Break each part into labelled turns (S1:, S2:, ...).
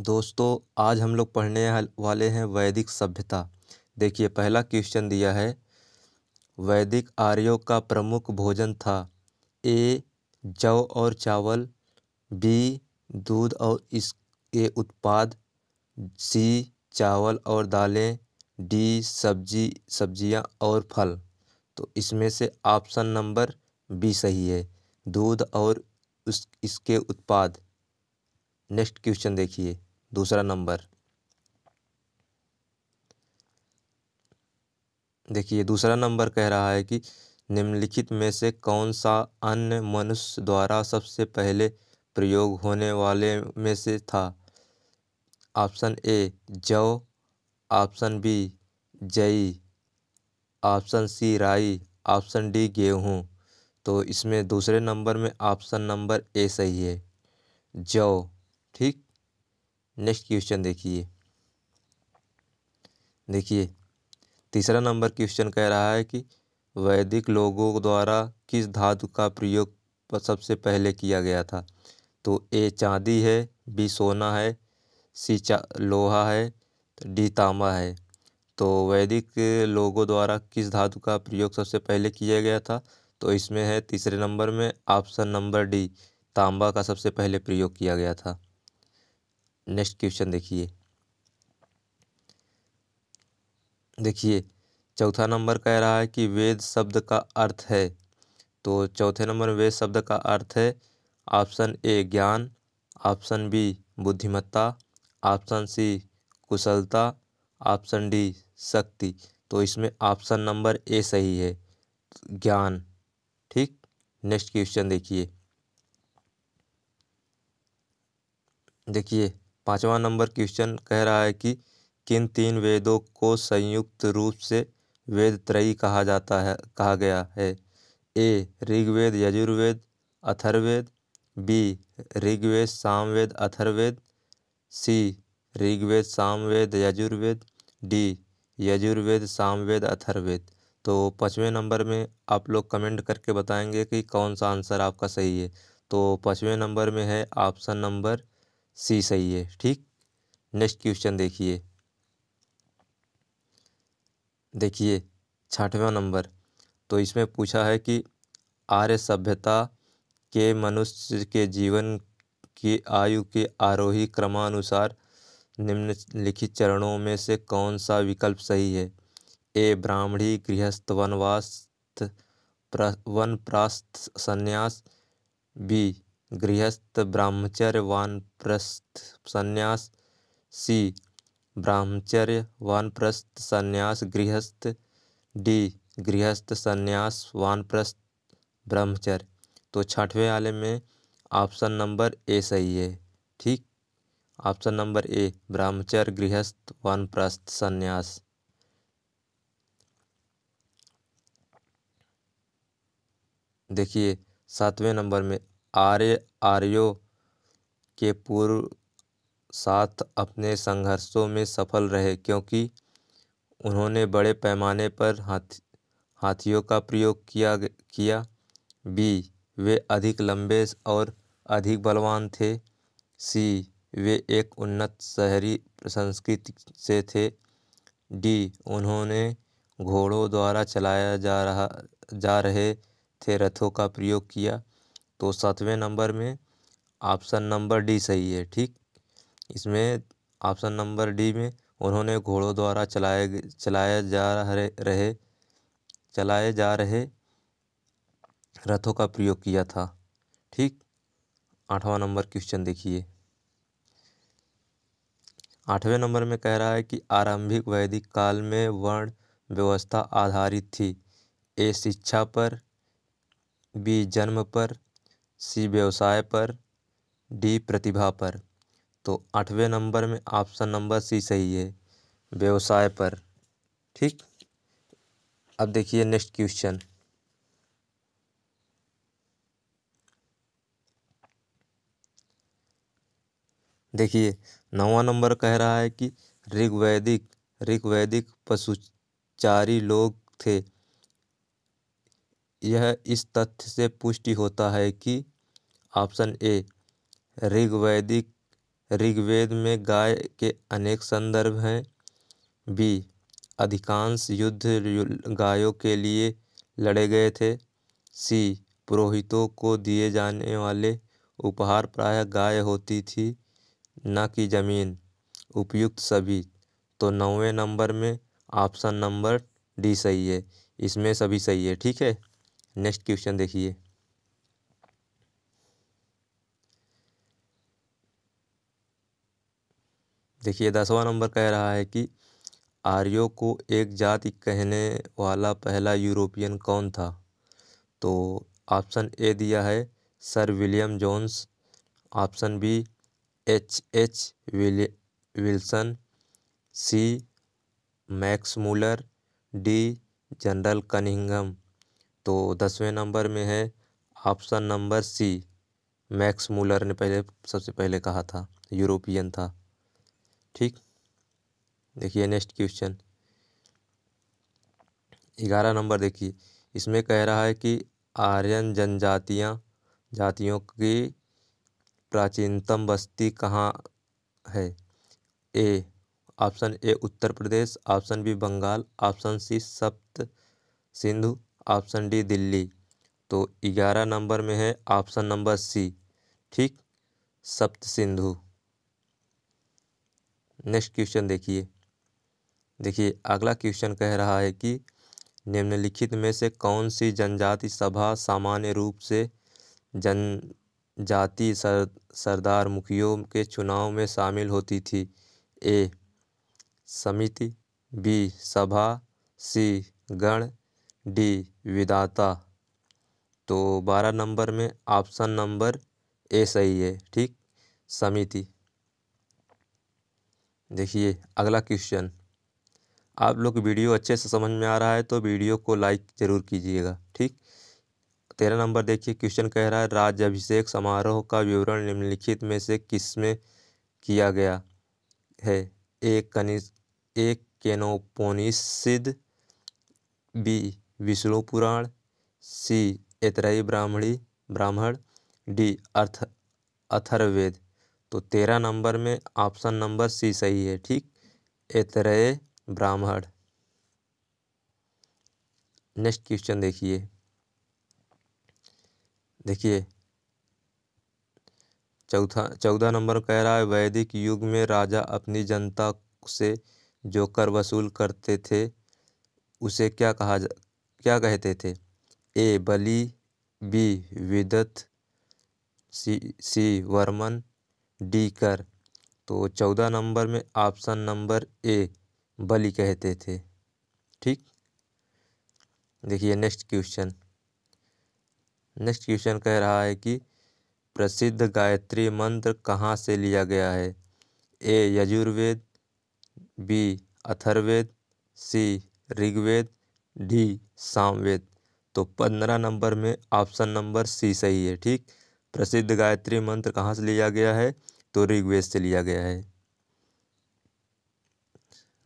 S1: दोस्तों आज हम लोग पढ़ने वाले हैं वैदिक सभ्यता देखिए पहला क्वेश्चन दिया है वैदिक आर्यों का प्रमुख भोजन था ए जौ और चावल बी दूध और इसके उत्पाद सी चावल और दालें डी सब्जी सब्जियां और फल तो इसमें से ऑप्शन नंबर बी सही है दूध और उस इसके उत्पाद नेक्स्ट क्वेश्चन देखिए दूसरा नंबर देखिए दूसरा नंबर कह रहा है कि निम्नलिखित में से कौन सा अन्य मनुष्य द्वारा सबसे पहले प्रयोग होने वाले में से था ऑप्शन ए जौ ऑप्शन बी जई ऑप्शन सी राई ऑप्शन डी गेहूँ तो इसमें दूसरे नंबर में ऑप्शन नंबर ए सही है जौ ठीक नेक्स्ट क्वेश्चन देखिए देखिए तीसरा नंबर क्वेश्चन कह रहा है कि वैदिक लोगों द्वारा किस धातु का प्रयोग सबसे पहले किया गया था तो ए चांदी है बी सोना है सी चा लोहा है डी तांबा है तो वैदिक लोगों द्वारा किस धातु का प्रयोग सबसे पहले किया गया था तो इसमें है तीसरे नंबर में ऑप्शन नंबर डी तांबा का सबसे पहले प्रयोग किया गया था नेक्स्ट क्वेश्चन देखिए देखिए चौथा नंबर कह रहा है कि वेद शब्द का अर्थ है तो चौथे नंबर वेद शब्द का अर्थ है ऑप्शन ए ज्ञान ऑप्शन बी बुद्धिमत्ता ऑप्शन सी कुशलता ऑप्शन डी शक्ति तो इसमें ऑप्शन नंबर ए सही है ज्ञान ठीक नेक्स्ट क्वेश्चन देखिए देखिए पाँचवा नंबर क्वेश्चन कह रहा है कि किन तीन वेदों को संयुक्त रूप से वेद त्रयी कहा जाता है कहा गया है A Rigveda Yajurveda Atharvaveda B Rigveda Samaveda Atharvaveda C Rigveda Samaveda Yajurveda D Yajurveda Samaveda Atharvaveda तो पाँचवें नंबर में आप लोग कमेंट करके बताएंगे कि कौन सा आंसर आपका सही है तो पाँचवें नंबर में है ऑप्शन नंबर सी सही है ठीक नेक्स्ट क्वेश्चन देखिए देखिए छठवा नंबर तो इसमें पूछा है कि आर्य सभ्यता के मनुष्य के जीवन की आयु के आरोही क्रमानुसार निम्नलिखित चरणों में से कौन सा विकल्प सही है ए ब्राह्मणी गृहस्थ वनवास वन प्रास्थ संन्यास बी गृहस्थ ब्राह्मचर्य वानप्रस्थ संन्यास सी ब्राह्मचर्य वानप्रस्थ संन्यास गृहस्थ डी गृहस्थ संन्यास वानप्रस्थ ब्रह्मचर्य तो छठवें वाले में ऑप्शन नंबर ए सही है ठीक ऑप्शन नंबर ए ब्राह्मचर्य गृहस्थ वानप्रस्थ संन्यास देखिए सातवें नंबर में आर्य आर्यों के पूर्व साथ अपने संघर्षों में सफल रहे क्योंकि उन्होंने बड़े पैमाने पर हाथी हाथियों का प्रयोग किया किया बी वे अधिक लंबे और अधिक बलवान थे सी वे एक उन्नत शहरी संस्कृति से थे डी उन्होंने घोड़ों द्वारा चलाया जा रहा जा रहे थे रथों का प्रयोग किया तो सातवें नंबर में ऑप्शन नंबर डी सही है ठीक इसमें ऑप्शन नंबर डी में उन्होंने घोड़ों द्वारा चलाए चलाया जा रहे चलाए जा रहे रथों का प्रयोग किया था ठीक आठवां नंबर क्वेश्चन देखिए आठवें नंबर में कह रहा है कि आरंभिक वैदिक काल में वर्ण व्यवस्था आधारित थी ए शिक्षा पर बी जन्म पर सी व्यवसाय पर डी प्रतिभा पर तो आठवें नंबर में ऑप्शन नंबर सी सही है व्यवसाय पर ठीक अब देखिए नेक्स्ट क्वेश्चन देखिए नवा नंबर कह रहा है कि ऋग्वैदिक ऋग्वैदिक पशुचारी लोग थे यह इस तथ्य से पुष्टि होता है कि ऑप्शन ए ऋग्वैदिक ऋग्वेद में गाय के अनेक संदर्भ हैं बी अधिकांश युद्ध गायों के लिए लड़े गए थे सी पुरोहितों को दिए जाने वाले उपहार प्रायः गाय होती थी न कि जमीन उपयुक्त सभी तो नौवें नंबर में ऑप्शन नंबर डी सही है इसमें सभी सही है ठीक है नेक्स्ट क्वेश्चन देखिए देखिए दसवां नंबर कह रहा है कि आर्यों को एक जाति कहने वाला पहला यूरोपियन कौन था तो ऑप्शन ए दिया है sir William Jones option B H H Wilson C Max Muller D General Cunningham तो दसवें नंबर में है option number C Max Muller ने पहले सबसे पहले कहा था यूरोपियन था ठीक देखिए नेक्स्ट क्वेश्चन ग्यारह नंबर देखिए इसमें कह रहा है कि आर्यन जनजातियाँ जातियों की प्राचीनतम बस्ती कहाँ है A option A Uttar Pradesh option B Bengal option C Sapta Sindhu option D Delhi तो ग्यारह नंबर में है ऑप्शन नंबर सी ठीक सप्त सिंधु नेक्स्ट क्वेश्चन देखिए देखिए अगला क्वेश्चन कह रहा है कि निम्नलिखित में से कौन सी जनजाति सभा सामान्य रूप से जनजाति सर सरदार मुखियों के चुनाव में शामिल होती थी ए समिति बी सभा सी गण डी विदाता तो बारह नंबर में ऑप्शन नंबर ए सही है ठीक समिति देखिए अगला क्वेश्चन आप लोग वीडियो अच्छे से समझ में आ रहा है तो वीडियो को लाइक ज़रूर कीजिएगा ठीक तेरह नंबर देखिए क्वेश्चन कह रहा है राज्य अभिषेक समारोह का विवरण निम्नलिखित में से किस में किया गया है एक कनिष एक केनोपोनिषिद बी विष्णु पुराण सी एतराई ब्राह्मणी ब्राह्मण डी अर्थ अथर्वेद तो तेरह नंबर में ऑप्शन नंबर सी सही है ठीक एतरय ब्राह्मण नेक्स्ट क्वेश्चन देखिए देखिए चौथा चौदह नंबर कह रहा है वैदिक युग में राजा अपनी जनता से जो कर वसूल करते थे उसे क्या कहा जा क्या कहते थे ए बली बी विदत सी सी वर्मन डी कर तो चौदह नंबर में ऑप्शन नंबर ए बलि कहते थे ठीक देखिए नेक्स्ट क्वेश्चन नेक्स्ट क्वेश्चन कह रहा है कि प्रसिद्ध गायत्री मंत्र कहाँ से लिया गया है A Yajurveda B Atharvaveda C Rigveda D Samaveda तो पंद्रह नंबर में ऑप्शन नंबर सी सही है ठीक प्रसिद्ध गायत्री मंत्र कहाँ से लिया गया है तो ऋग्वेद से लिया गया है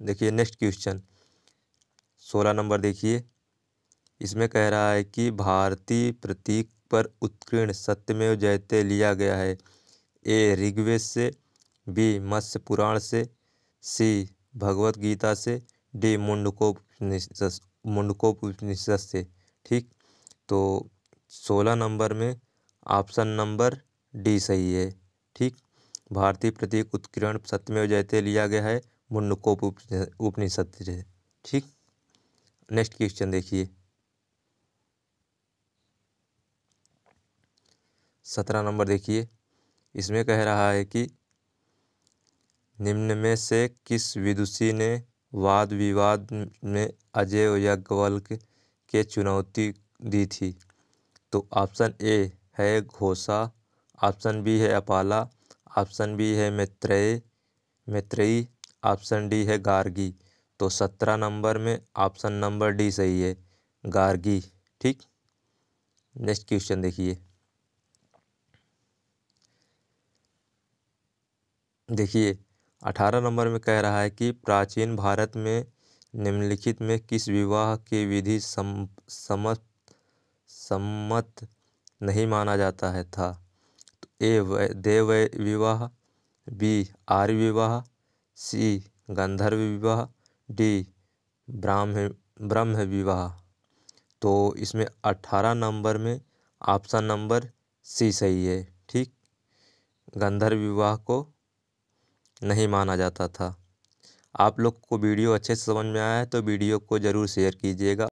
S1: देखिए नेक्स्ट क्वेश्चन सोलह नंबर देखिए इसमें कह रहा है कि भारतीय प्रतीक पर उत्कीर्ण सत्यमेव जयते लिया गया है ए ऋग्वेद से बी मत्स्य पुराण से सी भगवत गीता से डी मुंडकोप उपनिषद से ठीक तो सोलह नंबर में ऑप्शन नंबर डी सही है ठीक भारतीय प्रतीक उत्कीर्ण सत्यमेव जयते लिया गया है मुन्नकोप उपनिषद से ठीक नेक्स्ट क्वेश्चन देखिए सत्रह नंबर देखिए इसमें कह रहा है कि निम्न में से किस विदुषी ने वाद विवाद में अजय याज्ञवल्क के चुनौती दी थी तो ऑप्शन ए है घोषा ऑप्शन बी है अपाला ऑप्शन बी है मैत्रेय मैत्रेयी ऑप्शन डी है गार्गी तो सत्रह नंबर में ऑप्शन नंबर डी सही है गार्गी ठीक नेक्स्ट क्वेश्चन देखिए देखिए अठारह नंबर में कह रहा है कि प्राचीन भारत में निम्नलिखित में किस विवाह की विधि सम, सम्मत नहीं माना जाता है था ए वै देव विवाह बी आर्य विवाह सी गंधर्व विवाह डी ब्राह्म ब्रह्म विवाह तो इसमें अट्ठारह नंबर में ऑप्शन नंबर सी सही है ठीक गंधर्व विवाह को नहीं माना जाता था आप लोग को वीडियो अच्छे से समझ में आया है तो वीडियो को ज़रूर शेयर कीजिएगा